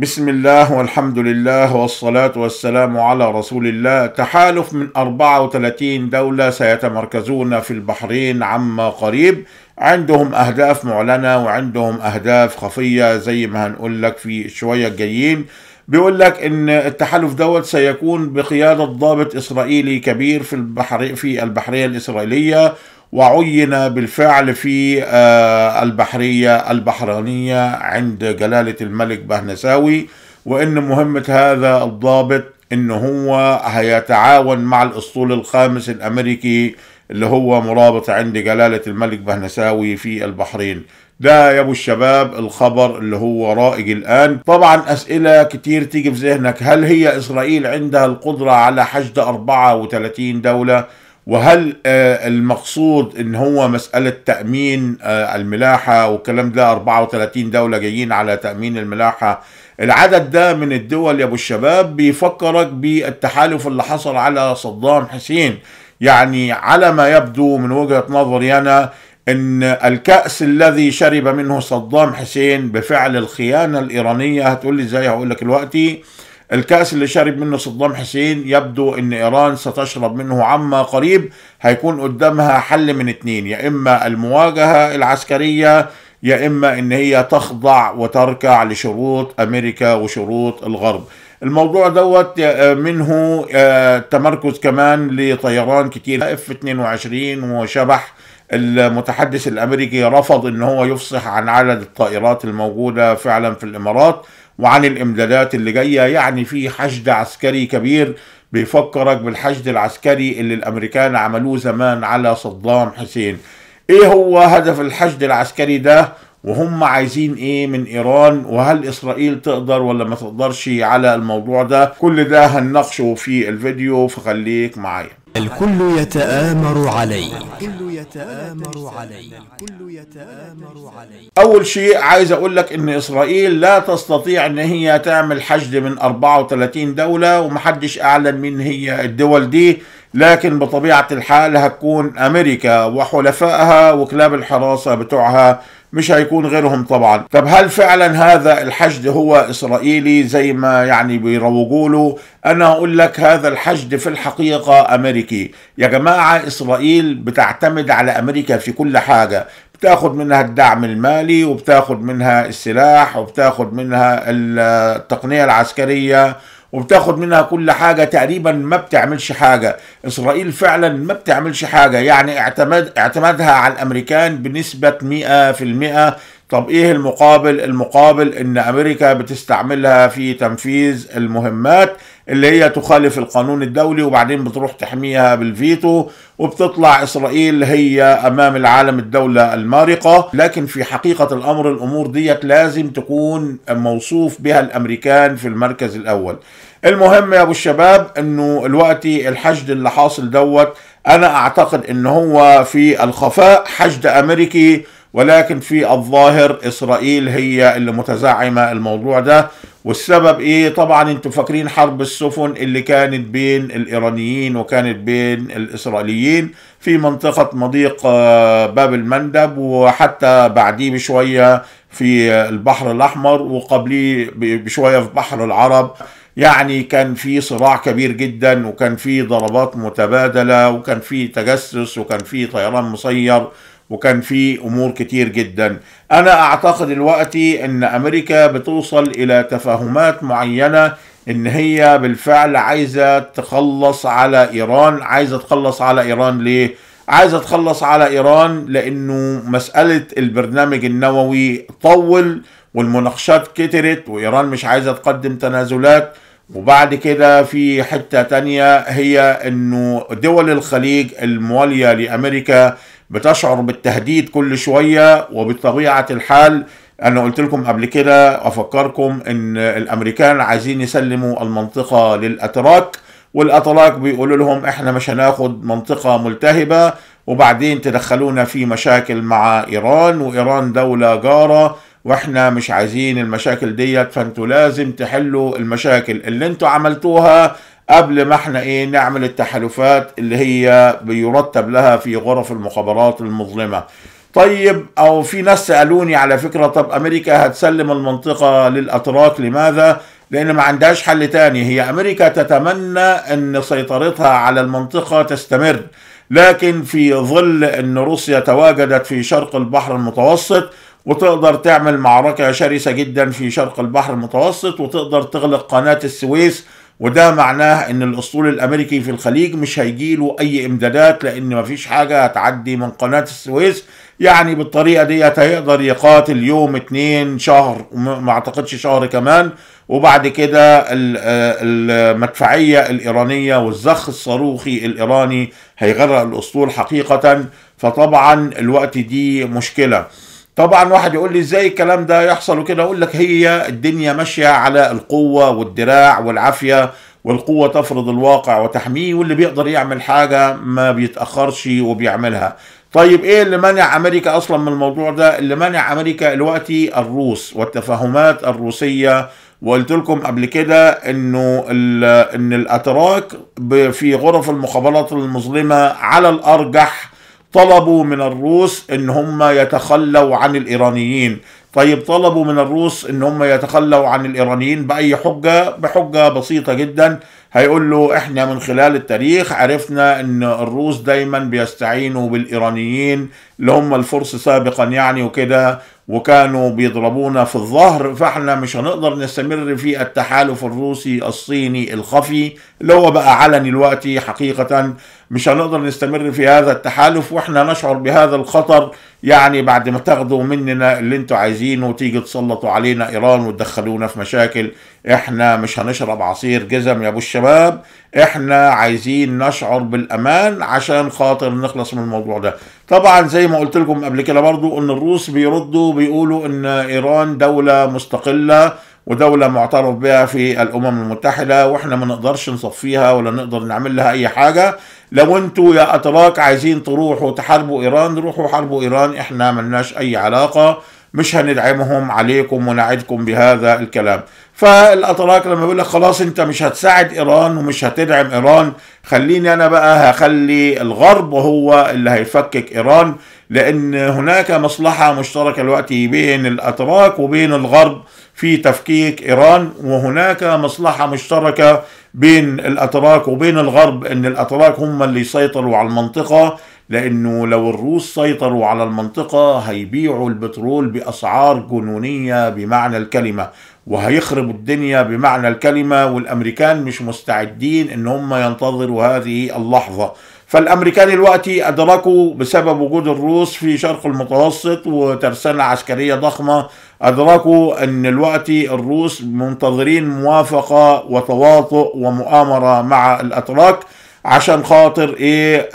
بسم الله والحمد لله والصلاة والسلام على رسول الله تحالف من 34 دولة سيتمركزون في البحرين عما قريب عندهم أهداف معلنة وعندهم أهداف خفية زي ما هنقول لك في شوية جايين بيقول لك ان التحالف دوت سيكون بقياده ضابط اسرائيلي كبير في البحر في البحريه الاسرائيليه وعين بالفعل في آه، البحرية البحرانية عند جلالة الملك بهنساوي وإن مهمة هذا الضابط إن هو هيتعاون مع الأسطول الخامس الأمريكي اللي هو مرابط عند جلالة الملك بهنساوي في البحرين ده يا ابو الشباب الخبر اللي هو رائج الان طبعا اسئله كتير تيجي في ذهنك هل هي اسرائيل عندها القدره على حشد 34 دوله وهل آه، المقصود ان هو مسألة تأمين آه، الملاحة والكلام ده 34 دولة جايين على تأمين الملاحة العدد ده من الدول يا ابو الشباب بيفكرك بالتحالف اللي حصل على صدام حسين يعني على ما يبدو من وجهة نظري انا ان الكأس الذي شرب منه صدام حسين بفعل الخيانة الإيرانية هتقول لي ازاي هقول لك دلوقتي الكأس اللي شرب منه صدام حسين يبدو أن إيران ستشرب منه عما قريب هيكون قدامها حل من اتنين يا إما المواجهة العسكرية يا إما أن هي تخضع وتركع لشروط أمريكا وشروط الغرب الموضوع دوت آه، منه آه، تمركز كمان لطيران كتير اف 22 وشبح المتحدث الامريكي رفض ان هو يفصح عن عدد الطائرات الموجوده فعلا في الامارات وعن الامدادات اللي جايه يعني في حشد عسكري كبير بيفكرك بالحشد العسكري اللي الامريكان عملوه زمان على صدام حسين ايه هو هدف الحشد العسكري ده وهم عايزين ايه من ايران وهل اسرائيل تقدر ولا ما تقدرش على الموضوع ده كل ده هنناقشه في الفيديو فخليك معايا الكل يتآمر عليك الكل يتآمر عليك الكل يتآمر عليك أول شيء عايز أقول لك إن إسرائيل لا تستطيع إن هي تعمل حشد من 34 دولة ومحدش أعلن مين هي الدول دي لكن بطبيعة الحال هتكون أمريكا وحلفائها وكلاب الحراسة بتوعها مش هيكون غيرهم طبعا طب هل فعلا هذا الحشد هو إسرائيلي زي ما يعني بيروجوا له أنا أقول لك هذا الحشد في الحقيقة أمريكي يا جماعة إسرائيل بتعتمد على أمريكا في كل حاجة بتاخد منها الدعم المالي وبتاخد منها السلاح وبتاخد منها التقنية العسكرية وبتاخد منها كل حاجة تقريبا ما بتعملش حاجة إسرائيل فعلا ما بتعملش حاجة يعني اعتمد اعتمادها على الأمريكان بنسبة 100% طب ايه المقابل المقابل ان امريكا بتستعملها في تنفيذ المهمات اللي هي تخالف القانون الدولي وبعدين بتروح تحميها بالفيتو وبتطلع اسرائيل هي امام العالم الدولة المارقة لكن في حقيقة الامر الامور ديت لازم تكون موصوف بها الامريكان في المركز الاول المهم يا ابو الشباب انه الوقت الحشد اللي حاصل دوت انا اعتقد ان هو في الخفاء حشد امريكي ولكن في الظاهر إسرائيل هي اللي متزعمة الموضوع ده والسبب إيه طبعا أنتم فاكرين حرب السفن اللي كانت بين الإيرانيين وكانت بين الإسرائيليين في منطقة مضيق آه، باب المندب وحتى بعديه بشوية في البحر الأحمر وقبليه بشوية في بحر العرب يعني كان في صراع كبير جدا وكان في ضربات متبادلة وكان في تجسس وكان في طيران مسير وكان في امور كتير جدا انا اعتقد دلوقتي ان امريكا بتوصل الى تفاهمات معينه ان هي بالفعل عايزه تخلص على ايران عايزه تخلص على ايران ليه عايزه تخلص على ايران لانه مساله البرنامج النووي طول والمناقشات كترت وايران مش عايزه تقدم تنازلات وبعد كده في حته تانية هي انه دول الخليج المواليه لامريكا بتشعر بالتهديد كل شويه وبطبيعه الحال انا قلت لكم قبل كده افكركم ان الامريكان عايزين يسلموا المنطقه للاتراك والاتراك بيقولوا لهم احنا مش هناخد منطقه ملتهبه وبعدين تدخلونا في مشاكل مع ايران وايران دوله جاره واحنا مش عايزين المشاكل ديت فانتوا لازم تحلوا المشاكل اللي انتوا عملتوها قبل ما احنا ايه نعمل التحالفات اللي هي بيرتب لها في غرف المخابرات المظلمه طيب او في ناس سالوني على فكره طب امريكا هتسلم المنطقه للاتراك لماذا لان ما عندهاش حل تاني هي امريكا تتمنى ان سيطرتها على المنطقه تستمر لكن في ظل ان روسيا تواجدت في شرق البحر المتوسط وتقدر تعمل معركه شرسه جدا في شرق البحر المتوسط وتقدر تغلق قناه السويس وده معناه ان الاسطول الامريكي في الخليج مش هيجي له اي امدادات لان مفيش حاجه هتعدي من قناه السويس يعني بالطريقه ديت هيقدر يقاتل يوم اتنين شهر ما اعتقدش شهر كمان وبعد كده المدفعيه الايرانيه والزخ الصاروخي الايراني هيغرق الاسطول حقيقه فطبعا الوقت دي مشكله طبعا واحد يقول لي ازاي الكلام ده يحصل وكده اقول لك هي الدنيا ماشيه على القوه والدراع والعافيه والقوه تفرض الواقع وتحميه واللي بيقدر يعمل حاجه ما بيتاخرش وبيعملها طيب ايه اللي منع امريكا اصلا من الموضوع ده اللي منع امريكا دلوقتي الروس والتفاهمات الروسيه وقلت لكم قبل كده انه ان الاتراك في غرف المخابرات المظلمه على الارجح طلبوا من الروس ان هم يتخلوا عن الايرانيين طيب طلبوا من الروس ان هم يتخلوا عن الايرانيين باي حجه بحجه بسيطه جدا هيقول له احنا من خلال التاريخ عرفنا ان الروس دايما بيستعينوا بالايرانيين اللي هم الفرس سابقا يعني وكده وكانوا بيضربونا في الظهر فاحنا مش هنقدر نستمر في التحالف الروسي الصيني الخفي اللي هو بقى علني دلوقتي حقيقة مش هنقدر نستمر في هذا التحالف واحنا نشعر بهذا الخطر يعني بعد ما تاخدوا مننا اللي انتوا عايزينه وتيجي تسلطوا علينا ايران وتدخلونا في مشاكل احنا مش هنشرب عصير جزم يا ابو الشباب احنا عايزين نشعر بالامان عشان خاطر نخلص من الموضوع ده طبعا زي ما قلت لكم قبل كده برضو ان الروس بيردوا بيقولوا ان ايران دولة مستقلة ودولة معترف بها في الأمم المتحدة وإحنا ما نقدرش نصفيها ولا نقدر نعمل لها أي حاجة لو أنتوا يا أتراك عايزين تروحوا تحاربوا إيران روحوا حاربوا إيران إحنا ملناش أي علاقة مش هندعمهم عليكم ونعدكم بهذا الكلام فالاتراك لما بيقول لك خلاص انت مش هتساعد ايران ومش هتدعم ايران خليني انا بقى هخلي الغرب هو اللي هيفكك ايران لان هناك مصلحه مشتركه دلوقتي بين الاتراك وبين الغرب في تفكيك ايران وهناك مصلحه مشتركه بين الاتراك وبين الغرب ان الاتراك هم اللي يسيطروا على المنطقه لأنه لو الروس سيطروا على المنطقة هيبيعوا البترول بأسعار جنونية بمعنى الكلمة وهيخربوا الدنيا بمعنى الكلمة والأمريكان مش مستعدين إن هم ينتظروا هذه اللحظة فالامريكان الوقتي ادركوا بسبب وجود الروس في شرق المتوسط وترسانه عسكريه ضخمه ادركوا ان الوقت الروس منتظرين موافقه وتواطؤ ومؤامره مع الاتراك عشان خاطر ايه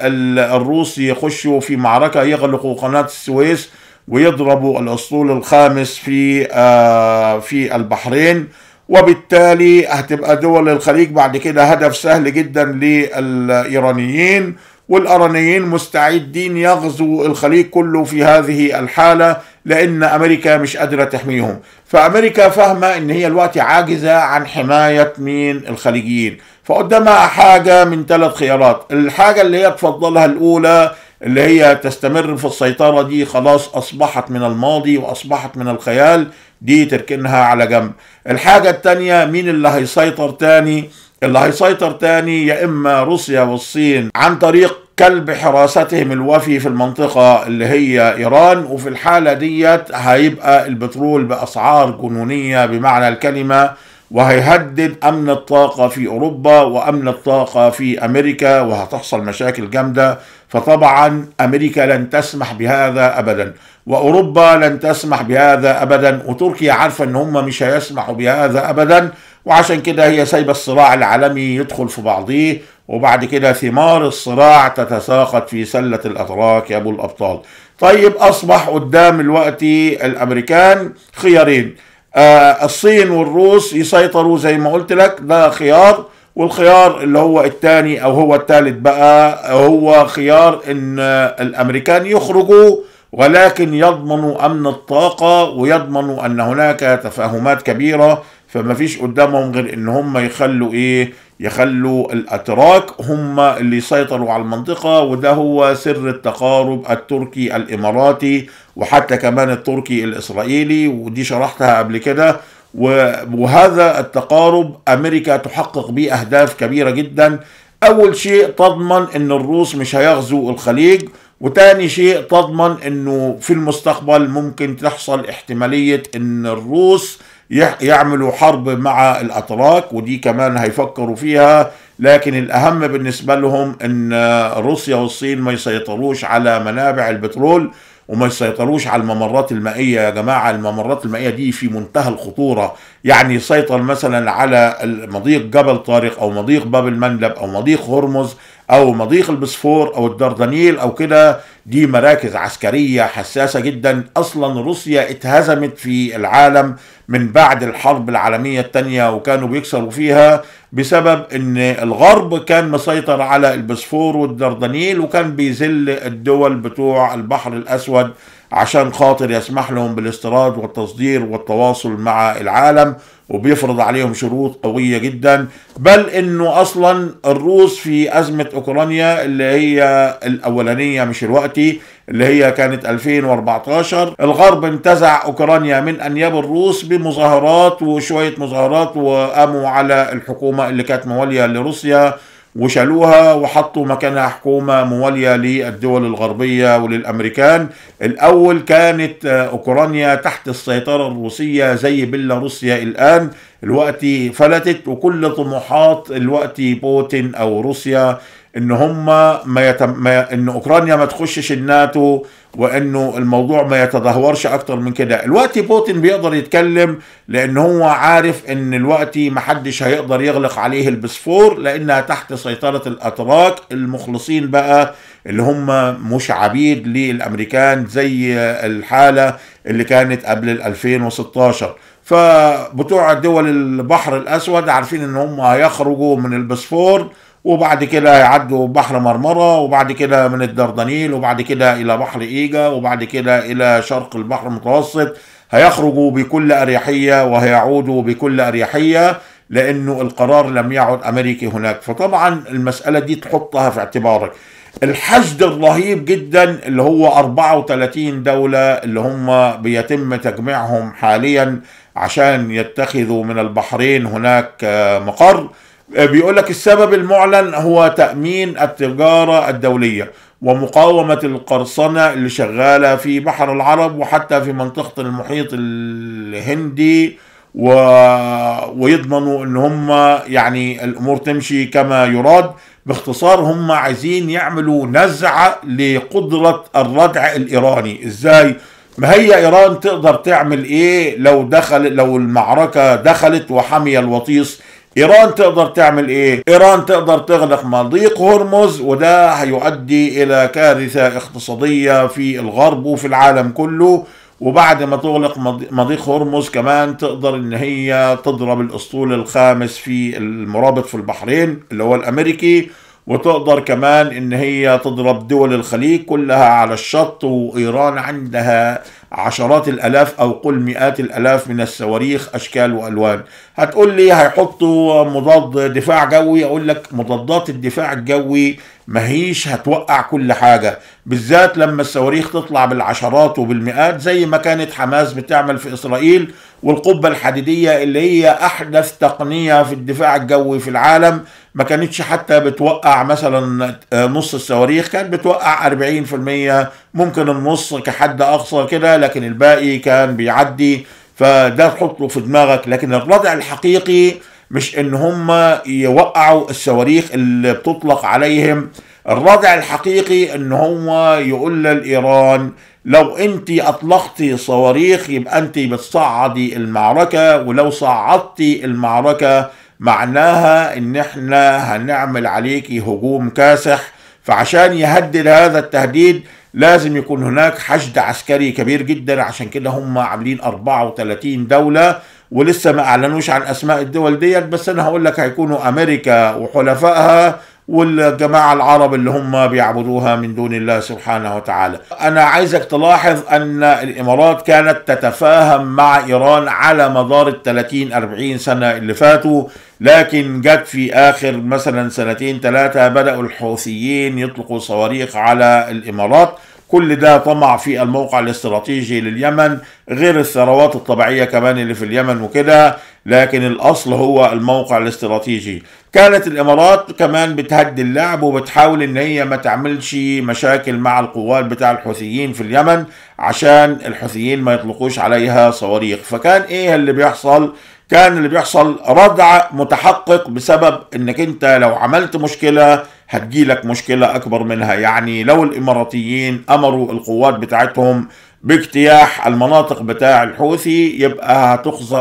الروس يخشوا في معركه يغلقوا قناه السويس ويضربوا الاسطول الخامس في آه في البحرين وبالتالي هتبقى دول الخليج بعد كده هدف سهل جدا للايرانيين والارانيين مستعدين يغزوا الخليج كله في هذه الحاله لان امريكا مش قادره تحميهم فامريكا فاهمه ان هي الوقت عاجزه عن حمايه مين الخليجيين فقدامها حاجة من ثلاث خيارات الحاجة اللي هي تفضلها الأولى اللي هي تستمر في السيطرة دي خلاص أصبحت من الماضي وأصبحت من الخيال دي تركنها على جنب الحاجة الثانية مين اللي هيسيطر تاني اللي هيسيطر تاني يا إما روسيا والصين عن طريق كلب حراستهم الوفي في المنطقة اللي هي إيران وفي الحالة ديت هيبقى البترول بأسعار جنونية بمعنى الكلمة وهيهدد امن الطاقه في اوروبا وامن الطاقه في امريكا وهتحصل مشاكل جامده فطبعا امريكا لن تسمح بهذا ابدا واوروبا لن تسمح بهذا ابدا وتركيا عارفه ان هم مش هيسمحوا بهذا ابدا وعشان كده هي سايبه الصراع العالمي يدخل في بعضيه وبعد كده ثمار الصراع تتساقط في سله الاتراك يا ابو الابطال طيب اصبح قدام الوقت الامريكان خيارين آه، الصين والروس يسيطروا زي ما قلت لك ده خيار والخيار اللي هو الثاني او هو الثالث بقى هو خيار ان آه، الامريكان يخرجوا ولكن يضمنوا امن الطاقه ويضمنوا ان هناك تفاهمات كبيره فما فيش قدامهم غير ان هم يخلوا ايه يخلوا الاتراك هم اللي سيطروا على المنطقه وده هو سر التقارب التركي الاماراتي وحتى كمان التركي الاسرائيلي ودي شرحتها قبل كده وهذا التقارب امريكا تحقق به اهداف كبيره جدا اول شيء تضمن ان الروس مش هيغزوا الخليج وتاني شيء تضمن انه في المستقبل ممكن تحصل احتماليه ان الروس يعملوا حرب مع الأتراك ودي كمان هيفكروا فيها لكن الأهم بالنسبة لهم أن روسيا والصين ما يسيطروش على منابع البترول وما يسيطروش على الممرات المائية يا جماعة الممرات المائية دي في منتهى الخطورة يعني يسيطر مثلا على مضيق جبل طارق أو مضيق باب المندب أو مضيق هرمز أو مضيق البسفور أو الدردنيل أو كده دي مراكز عسكرية حساسة جدا أصلا روسيا اتهزمت في العالم من بعد الحرب العالمية الثانية وكانوا بيكسروا فيها بسبب ان الغرب كان مسيطر على البسفور والدردنيل وكان بيذل الدول بتوع البحر الأسود عشان خاطر يسمح لهم بالاستيراد والتصدير والتواصل مع العالم وبيفرض عليهم شروط قوية جدا بل انه اصلا الروس في ازمة اوكرانيا اللي هي الاولانية مش الوقت التي اللي هي كانت 2014 الغرب انتزع اوكرانيا من انياب الروس بمظاهرات وشويه مظاهرات وقاموا على الحكومه اللي كانت مواليه لروسيا وشالوها وحطوا مكانها حكومة موالية للدول الغربية وللأمريكان الأول كانت أوكرانيا تحت السيطرة الروسية زي بيلاروسيا الآن الوقت فلتت وكل طموحات الوقت بوتين أو روسيا ان هم ما, يتم ما ان اوكرانيا ما تخشش الناتو وانه الموضوع ما يتدهورش اكتر من كده الوقت بوتين بيقدر يتكلم لان هو عارف ان الوقت ما حدش هيقدر يغلق عليه البسفور لانها تحت سيطرة الاتراك المخلصين بقى اللي هم مش عبيد للامريكان زي الحالة اللي كانت قبل 2016 فبتوع دول البحر الاسود عارفين ان هم هيخرجوا من البسفور وبعد كده يعدوا بحر مرمرة وبعد كده من الدردنيل وبعد كده إلى بحر إيجا وبعد كده إلى شرق البحر المتوسط هيخرجوا بكل أريحية وهيعودوا بكل أريحية لأنه القرار لم يعد أمريكي هناك فطبعا المسألة دي تحطها في اعتبارك الحشد الرهيب جدا اللي هو 34 دولة اللي هم بيتم تجميعهم حاليا عشان يتخذوا من البحرين هناك آه، مقر بيقول لك السبب المعلن هو تأمين التجارة الدولية ومقاومة القرصنة اللي شغالة في بحر العرب وحتى في منطقة المحيط الهندي و... ويضمنوا ان هم يعني الامور تمشي كما يراد باختصار هم عايزين يعملوا نزعة لقدرة الردع الايراني ازاي ما هي ايران تقدر تعمل ايه لو دخل لو المعركة دخلت وحمي الوطيس ايران تقدر تعمل ايه ايران تقدر تغلق مضيق هرمز وده هيؤدي الى كارثه اقتصاديه في الغرب وفي العالم كله وبعد ما تغلق مضيق هرمز كمان تقدر ان هي تضرب الاسطول الخامس في المرابط في البحرين اللي هو الامريكي وتقدر كمان ان هي تضرب دول الخليج كلها على الشط وايران عندها عشرات الالاف او قل مئات الالاف من الصواريخ اشكال والوان هتقول لي هيحطوا مضاد دفاع جوي اقول لك مضادات الدفاع الجوي ما هيش هتوقع كل حاجة بالذات لما الصواريخ تطلع بالعشرات وبالمئات زي ما كانت حماس بتعمل في إسرائيل والقبة الحديدية اللي هي أحدث تقنية في الدفاع الجوي في العالم ما كانتش حتى بتوقع مثلا آه، نص الصواريخ كانت بتوقع 40% ممكن النص كحد أقصى كده لكن الباقي كان بيعدي فده تحطه في دماغك لكن الردع الحقيقي مش ان هم يوقعوا الصواريخ اللي بتطلق عليهم الردع الحقيقي ان هو يقول لايران لو انت اطلقتي صواريخ يبقى انت بتصعدي المعركه ولو صعدتي المعركه معناها ان احنا هنعمل عليكي هجوم كاسح فعشان يهدد هذا التهديد لازم يكون هناك حشد عسكري كبير جدا عشان كده هم عاملين 34 دوله ولسه ما اعلنوش عن اسماء الدول ديت بس انا هقول لك هيكونوا امريكا وحلفائها والجماعة العرب اللي هم بيعبدوها من دون الله سبحانه وتعالى أنا عايزك تلاحظ أن الإمارات كانت تتفاهم مع إيران على مدار ال 30 40 سنة اللي فاتوا لكن جت في آخر مثلا سنتين ثلاثة بدأوا الحوثيين يطلقوا صواريخ على الإمارات كل ده طمع في الموقع الاستراتيجي لليمن غير الثروات الطبيعية كمان اللي في اليمن وكده لكن الأصل هو الموقع الاستراتيجي كانت الإمارات كمان بتهدي اللعب وبتحاول إن هي ما تعملش مشاكل مع القوات بتاع الحوثيين في اليمن عشان الحوثيين ما يطلقوش عليها صواريخ فكان إيه اللي بيحصل؟ كان اللي بيحصل ردع متحقق بسبب انك انت لو عملت مشكله هتجيلك مشكلة أكبر منها يعني لو الإماراتيين أمروا القوات بتاعتهم باجتياح المناطق بتاع الحوثي يبقى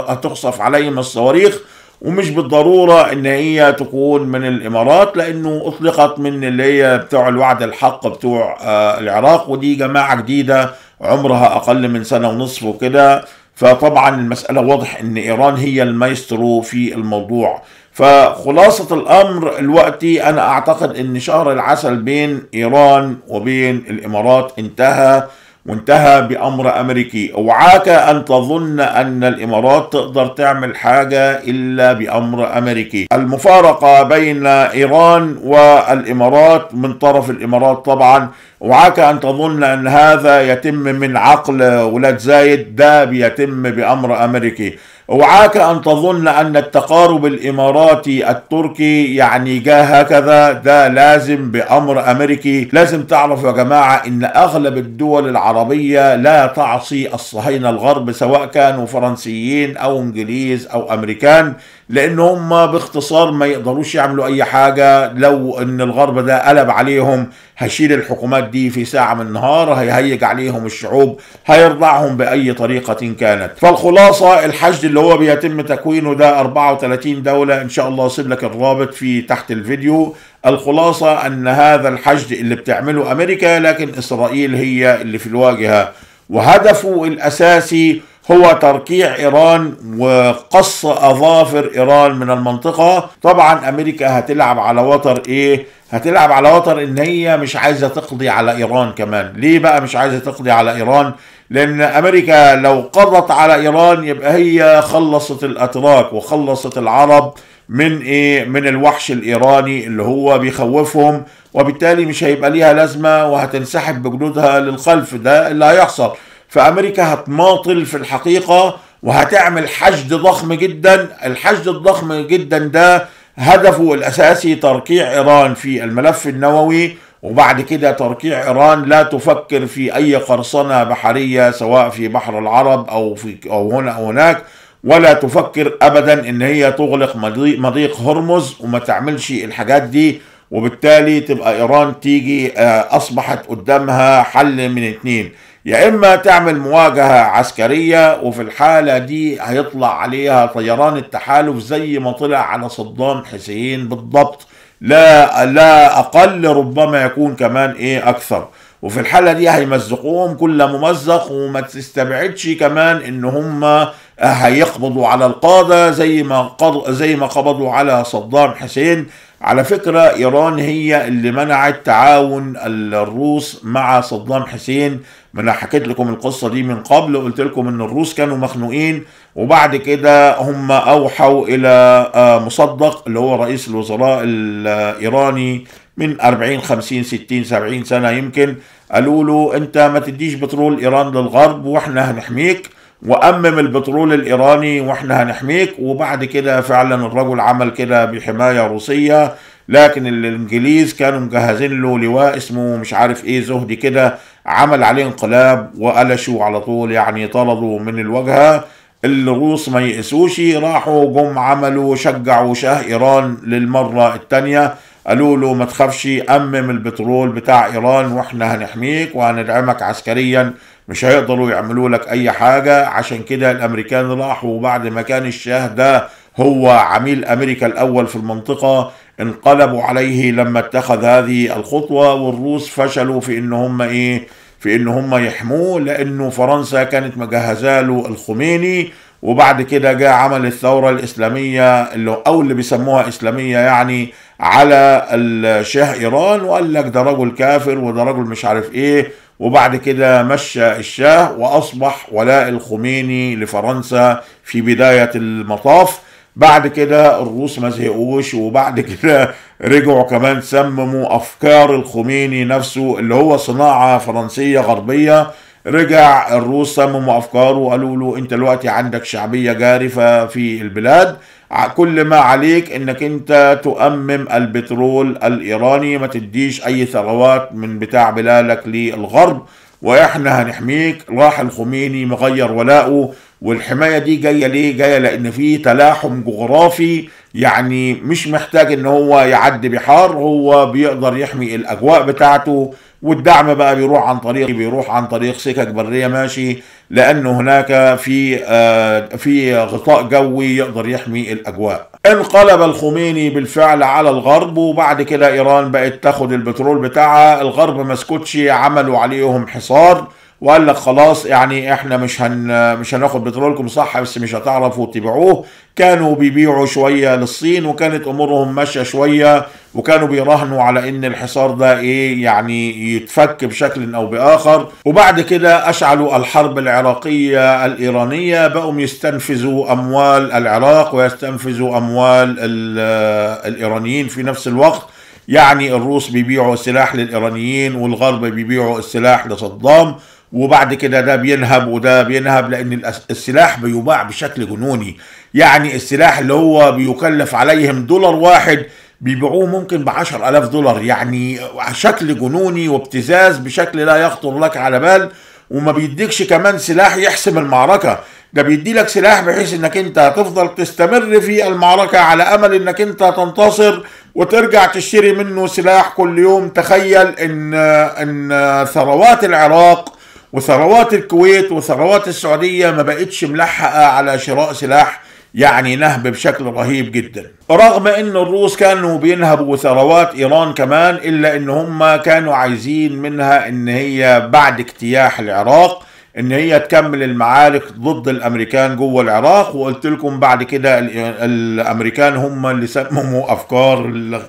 هتخصف, عليهم الصواريخ ومش بالضرورة ان هي تكون من الامارات لانه اطلقت من اللي هي بتوع الوعد الحق بتوع آه، العراق ودي جماعة جديدة عمرها اقل من سنة ونصف وكده فطبعا المسألة واضح ان ايران هي المايسترو في الموضوع فخلاصة الأمر الوقتي أنا أعتقد أن شهر العسل بين إيران وبين الإمارات انتهى وانتهى بأمر أمريكي اوعاك أن تظن أن الإمارات تقدر تعمل حاجة إلا بأمر أمريكي المفارقة بين إيران والإمارات من طرف الإمارات طبعا اوعاك أن تظن أن هذا يتم من عقل ولاد زايد ده بيتم بأمر أمريكي اوعاك ان تظن ان التقارب الاماراتي التركي يعني جاء هكذا ده لازم بامر امريكي لازم تعرف يا جماعه ان اغلب الدول العربيه لا تعصي الصهاينه الغرب سواء كانوا فرنسيين او انجليز او امريكان لان هم باختصار ما يقدروش يعملوا اي حاجه لو ان الغرب ده قلب عليهم هيشيل الحكومات دي في ساعه من النهار هيهيج عليهم الشعوب هيرضعهم باي طريقه كانت فالخلاصه الحشد اللي هو بيتم تكوينه ده 34 دولة إن شاء الله أسيب لك الرابط في تحت الفيديو الخلاصة أن هذا الحشد اللي بتعمله أمريكا لكن إسرائيل هي اللي في الواجهة وهدفه الأساسي هو تركيع إيران وقص أظافر إيران من المنطقة طبعا أمريكا هتلعب على وتر إيه هتلعب على وتر إن هي مش عايزة تقضي على إيران كمان ليه بقى مش عايزة تقضي على إيران لأن أمريكا لو قضت على إيران يبقى هي خلصت الأتراك وخلصت العرب من إيه من الوحش الإيراني اللي هو بيخوفهم وبالتالي مش هيبقى ليها لازمة وهتنسحب بجنودها للخلف ده اللي هيحصل فأمريكا هتماطل في الحقيقة وهتعمل حشد ضخم جدا الحشد الضخم جدا ده هدفه الأساسي ترقيع إيران في الملف النووي وبعد كده ترقيع إيران لا تفكر في أي قرصنة بحرية سواء في بحر العرب أو, في أو هنا أو هناك ولا تفكر أبدا إن هي تغلق مضيق هرمز وما تعملش الحاجات دي وبالتالي تبقى إيران تيجي آه، أصبحت قدامها حل من اتنين يا إما تعمل مواجهة عسكرية وفي الحالة دي هيطلع عليها طيران التحالف زي ما طلع على صدام حسين بالضبط لا لا اقل ربما يكون كمان ايه اكثر وفي الحاله دي هيمزقوهم كل ممزق وما تستبعدش كمان ان هم هيقبضوا على القاده زي ما قض... زي ما قبضوا على صدام حسين على فكره ايران هي اللي منعت تعاون الروس مع صدام حسين ما انا حكيت لكم القصه دي من قبل وقلت لكم ان الروس كانوا مخنوقين وبعد كده هم أوحوا إلى آه، مصدق اللي هو رئيس الوزراء الإيراني من 40 50 60 70 سنة يمكن قالوا له أنت ما تديش بترول إيران للغرب وإحنا هنحميك وأمم البترول الإيراني وإحنا هنحميك وبعد كده فعلا الرجل عمل كده بحماية روسية لكن الانجليز كانوا مجهزين له لواء اسمه مش عارف ايه زهدي كده عمل عليه انقلاب وقلشوا على طول يعني طردوا من الواجهه الروس ما يئسوش راحوا قم عملوا شجعوا شاه ايران للمره الثانيه قالوا له ما تخافش أمم البترول بتاع إيران وإحنا هنحميك وهندعمك عسكريا مش هيقدروا يعملوا لك أي حاجة عشان كده الأمريكان راحوا وبعد ما كان الشاه ده هو عميل أمريكا الأول في المنطقة انقلبوا عليه لما اتخذ هذه الخطوة والروس فشلوا في إن هم إيه في ان هم يحموه لانه فرنسا كانت مجهزه له الخميني وبعد كده جاء عمل الثوره الاسلاميه اللي او اللي بيسموها اسلاميه يعني على الشاه ايران وقال لك ده رجل كافر وده رجل مش عارف ايه وبعد كده مشى الشاه واصبح ولاء الخميني لفرنسا في بدايه المطاف بعد كده الروس ما زهقوش وبعد كده رجعوا كمان سمموا افكار الخميني نفسه اللي هو صناعه فرنسيه غربيه رجع الروس سمموا افكاره وقالوا له انت دلوقتي عندك شعبيه جارفه في البلاد كل ما عليك انك انت تؤمم البترول الايراني ما تديش اي ثروات من بتاع بلادك للغرب واحنا هنحميك راح الخميني مغير ولاؤه والحمايه دي جايه ليه؟ جايه لان في تلاحم جغرافي يعني مش محتاج ان هو يعدي بحار هو بيقدر يحمي الاجواء بتاعته والدعم بقى بيروح عن طريق بيروح عن طريق سكك بريه ماشي لانه هناك في آه في غطاء جوي يقدر يحمي الاجواء. انقلب الخميني بالفعل على الغرب وبعد كده ايران بقت تاخد البترول بتاعها، الغرب ما سكتش عملوا عليهم حصار وقال لك خلاص يعني احنا مش هن مش هناخد بترولكم صح بس مش هتعرفوا تبيعوه كانوا بيبيعوا شويه للصين وكانت امورهم ماشيه شويه وكانوا بيراهنوا على ان الحصار ده ايه يعني يتفك بشكل او باخر وبعد كده اشعلوا الحرب العراقيه الايرانيه بقوا يستنفذوا اموال العراق ويستنفذوا اموال الايرانيين في نفس الوقت يعني الروس بيبيعوا السلاح للايرانيين والغرب بيبيعوا السلاح لصدام وبعد كده ده بينهب وده بينهب لان السلاح بيباع بشكل جنوني يعني السلاح اللي هو بيكلف عليهم دولار واحد بيبيعوه ممكن ب 10000 دولار يعني شكل جنوني وابتزاز بشكل لا يخطر لك على بال وما بيديكش كمان سلاح يحسم المعركه ده بيدي لك سلاح بحيث انك انت هتفضل تستمر في المعركه على امل انك انت تنتصر وترجع تشتري منه سلاح كل يوم تخيل ان ان ثروات العراق وثروات الكويت وثروات السعودية ما بقتش ملحقة على شراء سلاح يعني نهب بشكل رهيب جدا رغم ان الروس كانوا بينهبوا ثروات ايران كمان الا ان هم كانوا عايزين منها ان هي بعد اجتياح العراق ان هي تكمل المعارك ضد الامريكان جوه العراق وقلت لكم بعد كده الامريكان هم اللي سمموا افكار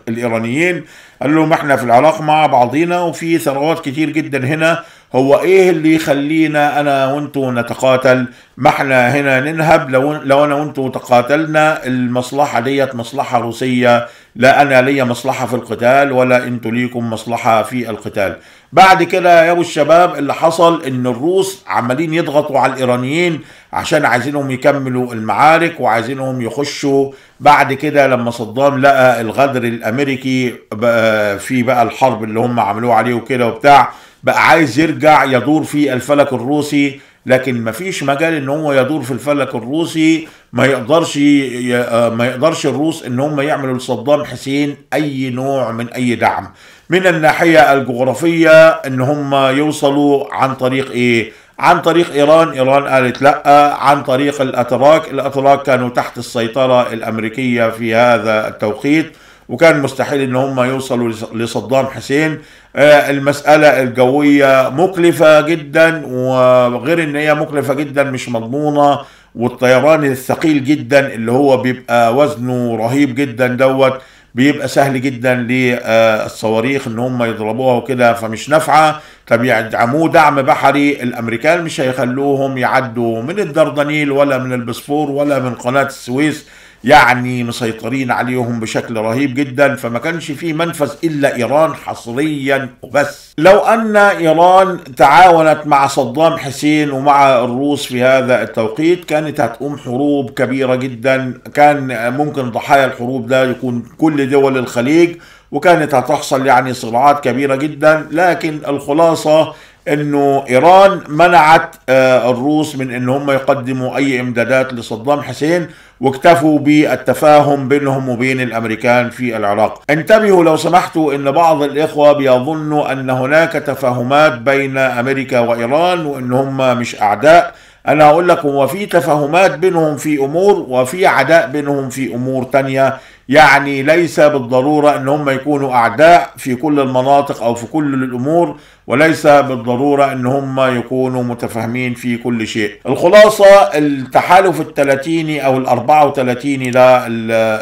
الايرانيين قال لهم احنا في العراق مع بعضينا وفي ثروات كتير جدا هنا هو ايه اللي يخلينا انا وانتو نتقاتل ما احنا هنا ننهب لو لو انا وانتو تقاتلنا المصلحه ديت مصلحه روسيه لا انا لي مصلحه في القتال ولا انتو ليكم مصلحه في القتال بعد كده يا ابو الشباب اللي حصل ان الروس عمالين يضغطوا على الايرانيين عشان عايزينهم يكملوا المعارك وعايزينهم يخشوا بعد كده لما صدام لقى الغدر الامريكي بقى في بقى الحرب اللي هم عملوها عليه وكده وبتاع بقى عايز يرجع يدور في الفلك الروسي لكن مفيش مجال ان هو يدور في الفلك الروسي ما يقدرش آه، ما يقدرش الروس ان هم يعملوا لصدام حسين اي نوع من اي دعم من الناحية الجغرافية ان هم يوصلوا عن طريق ايه عن طريق ايران ايران قالت لا عن طريق الاتراك الاتراك كانوا تحت السيطرة الامريكية في هذا التوقيت وكان مستحيل ان هم يوصلوا لصدام حسين آه، المسألة الجوية مكلفة جدا وغير ان هي مكلفة جدا مش مضمونة والطيران الثقيل جدا اللي هو بيبقى وزنه رهيب جدا دوت بيبقى سهل جدا للصواريخ ان هم يضربوها وكده فمش نافعه طب يدعموه دعم بحري الامريكان مش هيخلوهم يعدوا من الدردنيل ولا من البسفور ولا من قناه السويس يعني مسيطرين عليهم بشكل رهيب جدا فما كانش في منفذ الا ايران حصريا وبس لو ان ايران تعاونت مع صدام حسين ومع الروس في هذا التوقيت كانت هتقوم حروب كبيره جدا كان ممكن ضحايا الحروب ده يكون كل دول الخليج وكانت هتحصل يعني صراعات كبيره جدا لكن الخلاصه انه ايران منعت آه، الروس من ان هم يقدموا اي امدادات لصدام حسين واكتفوا بالتفاهم بينهم وبين الامريكان في العراق انتبهوا لو سمحتوا ان بعض الاخوه بيظنوا ان هناك تفاهمات بين امريكا وايران وان هم مش اعداء انا هقول لكم وفي تفاهمات بينهم في امور وفي عداء بينهم في امور تانية يعني ليس بالضرورة أن هم يكونوا أعداء في كل المناطق أو في كل الأمور وليس بالضرورة أن هم يكونوا متفاهمين في كل شيء الخلاصة التحالف الثلاثيني أو الأربعة وثلاثيني ده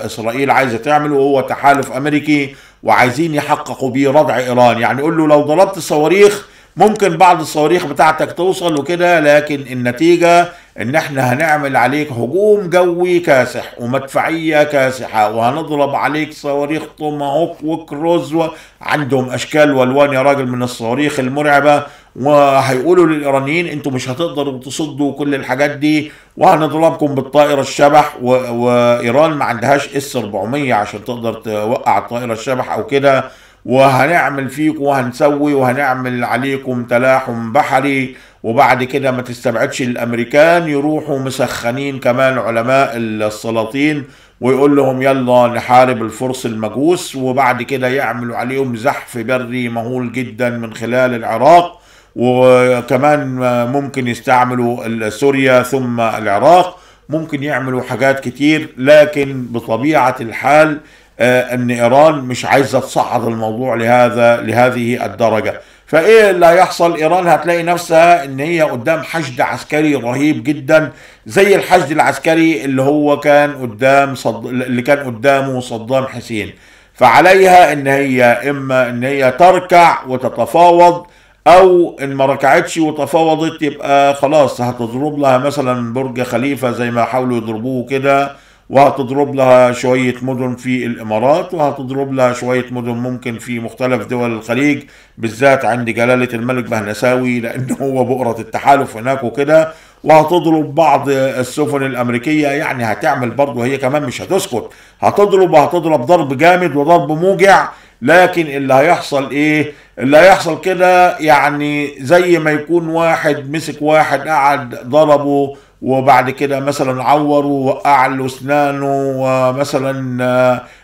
إسرائيل عايزة تعمله هو تحالف أمريكي وعايزين يحققوا بيه ردع إيران يعني يقول له لو ضربت صواريخ ممكن بعض الصواريخ بتاعتك توصل وكده لكن النتيجة ان احنا هنعمل عليك هجوم جوي كاسح ومدفعية كاسحة وهنضرب عليك صواريخ طماهوك وكروز عندهم اشكال والوان يا راجل من الصواريخ المرعبة وهيقولوا للايرانيين انتوا مش هتقدروا تصدوا كل الحاجات دي وهنضربكم بالطائرة الشبح و... وايران ما عندهاش اس 400 عشان تقدر توقع الطائرة الشبح او كده وهنعمل فيكم وهنسوي وهنعمل عليكم تلاحم بحري وبعد كده ما تستبعدش الامريكان يروحوا مسخنين كمان علماء السلاطين ويقول لهم يلا نحارب الفرس المجوس وبعد كده يعملوا عليهم زحف بري مهول جدا من خلال العراق وكمان ممكن يستعملوا سوريا ثم العراق ممكن يعملوا حاجات كتير لكن بطبيعة الحال آه، ان ايران مش عايزه تصعد الموضوع لهذا لهذه الدرجه فايه اللي هيحصل ايران هتلاقي نفسها ان هي قدام حشد عسكري رهيب جدا زي الحشد العسكري اللي هو كان قدام صد... اللي كان قدامه صدام حسين فعليها ان هي اما ان هي تركع وتتفاوض او ان ما ركعتش وتفاوضت يبقى خلاص هتضرب لها مثلا برج خليفه زي ما حاولوا يضربوه كده وهتضرب لها شوية مدن في الإمارات وهتضرب لها شوية مدن ممكن في مختلف دول الخليج بالذات عند جلالة الملك بهنساوي لأن هو بؤرة التحالف هناك وكده وهتضرب بعض السفن الأمريكية يعني هتعمل برضه هي كمان مش هتسكت هتضرب وهتضرب ضرب جامد وضرب موجع لكن اللي هيحصل ايه اللي هيحصل كده يعني زي ما يكون واحد مسك واحد قعد ضربه وبعد كده مثلا عوره ووقع له اسنانه ومثلا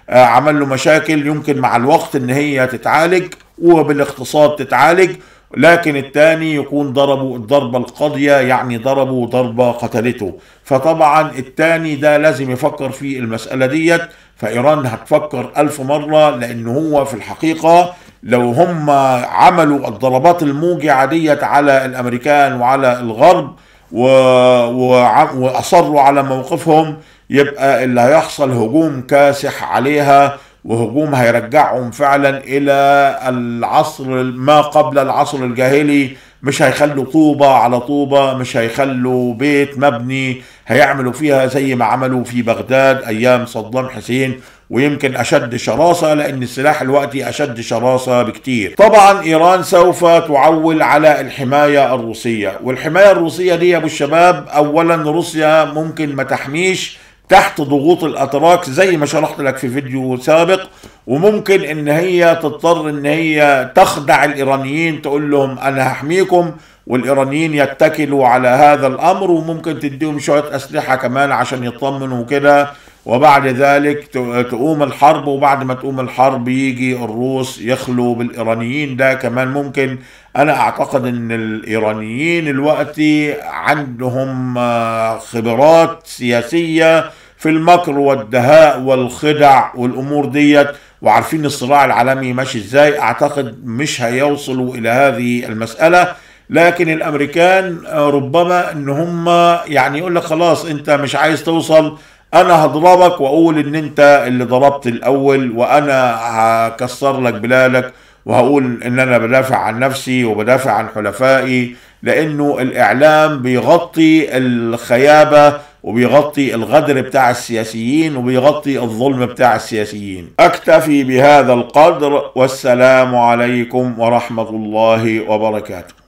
آه، عمل له مشاكل يمكن مع الوقت ان هي تتعالج وبالاقتصاد تتعالج لكن الثاني يكون ضربه الضربة القاضية يعني ضربه ضربة قتلته فطبعا الثاني ده لازم يفكر في المسألة ديت فإيران هتفكر ألف مرة لأن هو في الحقيقة لو هم عملوا الضربات الموجعة ديت على الأمريكان وعلى الغرب و... و... واصروا على موقفهم يبقى اللي هيحصل هجوم كاسح عليها وهجوم هيرجعهم فعلا الى العصر ما قبل العصر الجاهلي مش هيخلوا طوبة على طوبة مش هيخلوا بيت مبني هيعملوا فيها زي ما عملوا في بغداد أيام صدام حسين ويمكن أشد شراسة لأن السلاح الوقتي أشد شراسة بكتير طبعا إيران سوف تعول على الحماية الروسية والحماية الروسية دي أبو الشباب أولا روسيا ممكن ما تحميش تحت ضغوط الاتراك زي ما شرحت لك في فيديو سابق وممكن ان هي تضطر ان هي تخدع الايرانيين تقول لهم انا هحميكم والايرانيين يتكلوا على هذا الامر وممكن تديهم شويه اسلحه كمان عشان يطمنوا كده وبعد ذلك تقوم الحرب وبعد ما تقوم الحرب يجي الروس يخلوا بالإيرانيين ده كمان ممكن أنا أعتقد أن الإيرانيين الوقت عندهم آه، خبرات سياسية في المكر والدهاء والخدع والأمور ديت وعارفين الصراع العالمي ماشي ازاي اعتقد مش هيوصلوا الى هذه المسألة لكن الامريكان آه، ربما ان هم يعني يقول لك خلاص انت مش عايز توصل انا هضربك واقول ان انت اللي ضربت الاول وانا هكسر لك بلادك وهقول ان انا بدافع عن نفسي وبدافع عن حلفائي لانه الاعلام بيغطي الخيابه وبيغطي الغدر بتاع السياسيين وبيغطي الظلم بتاع السياسيين اكتفي بهذا القدر والسلام عليكم ورحمه الله وبركاته